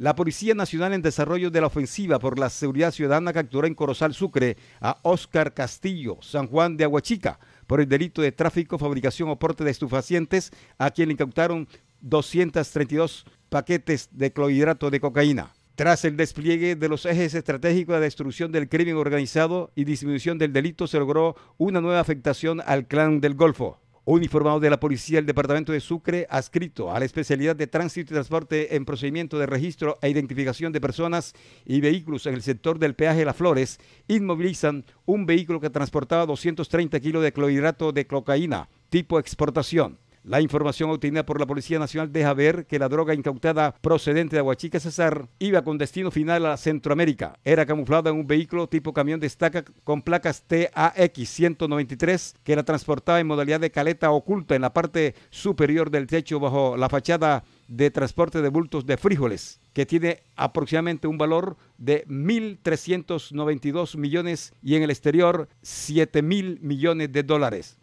La Policía Nacional en desarrollo de la ofensiva por la seguridad ciudadana capturó en Corozal Sucre a Óscar Castillo, San Juan de Aguachica, por el delito de tráfico, fabricación o porte de estufacientes, a quien le incautaron 232 paquetes de clorhidrato de cocaína. Tras el despliegue de los ejes estratégicos de destrucción del crimen organizado y disminución del delito, se logró una nueva afectación al clan del Golfo. Un informado de la policía del departamento de Sucre, adscrito a la especialidad de tránsito y transporte en procedimiento de registro e identificación de personas y vehículos en el sector del peaje Las Flores, inmovilizan un vehículo que transportaba 230 kilos de clorhidrato de cocaína, tipo exportación. La información obtenida por la Policía Nacional deja ver que la droga incautada procedente de Aguachica Cesar iba con destino final a Centroamérica. Era camuflada en un vehículo tipo camión de estaca con placas TAX 193 que la transportaba en modalidad de caleta oculta en la parte superior del techo bajo la fachada de transporte de bultos de frijoles, que tiene aproximadamente un valor de 1.392 millones y en el exterior 7.000 millones de dólares.